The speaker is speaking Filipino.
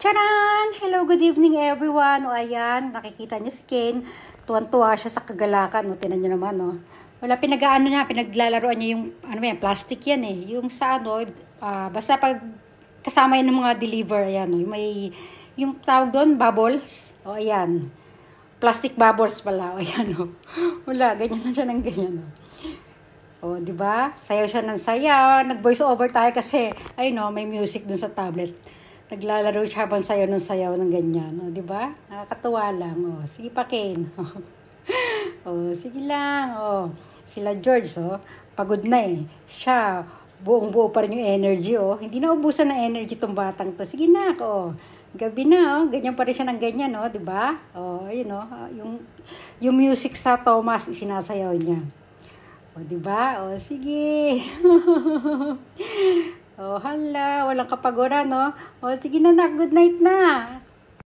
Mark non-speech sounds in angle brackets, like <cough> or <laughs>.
Charan! Hello, good evening everyone. O ayan, nakikita niyo si Kane. Tuwan-tuwa siya sa kagalakan. No? tinan niyo naman, no? Wala, pinag pinagaano na, pinaglalaroan niya yung, ano yan, plastic yan eh. Yung sa ano, uh, basta pag kasama yan ng mga deliver, ayan, no? Yung may, yung tawag doon, bubbles. O ayan, plastic bubbles pala. O ayan, no? <laughs> Wala, ganyan lang siya ng ganyan, no? Oh, 'di ba? Sayaw siya ng sayaw. Nag-voice over tayo kasi ay no, may music dun sa tablet naglalaro siya habang sayaw ng sayaw ng ganyan. O, oh, di ba? Nakakatuwa lang. O, oh. sige pa, Ken. <laughs> o, oh, sige lang. O, sila George, o, pagod na eh. Siya, buong-buo pa rin yung energy, o. Hindi na ubusan ng energy tong batang to. Sige na, o. Gabi na, o. Ganyan pa rin siya ng ganyan, o. Di ba? O, yun, o. Ah, yung, yung music sa Thomas, sinasayaw niya. O, di ba? O, sige. <laughs> Oh, hala, walang kapagora, no? Oh, sige na, nak, good night na.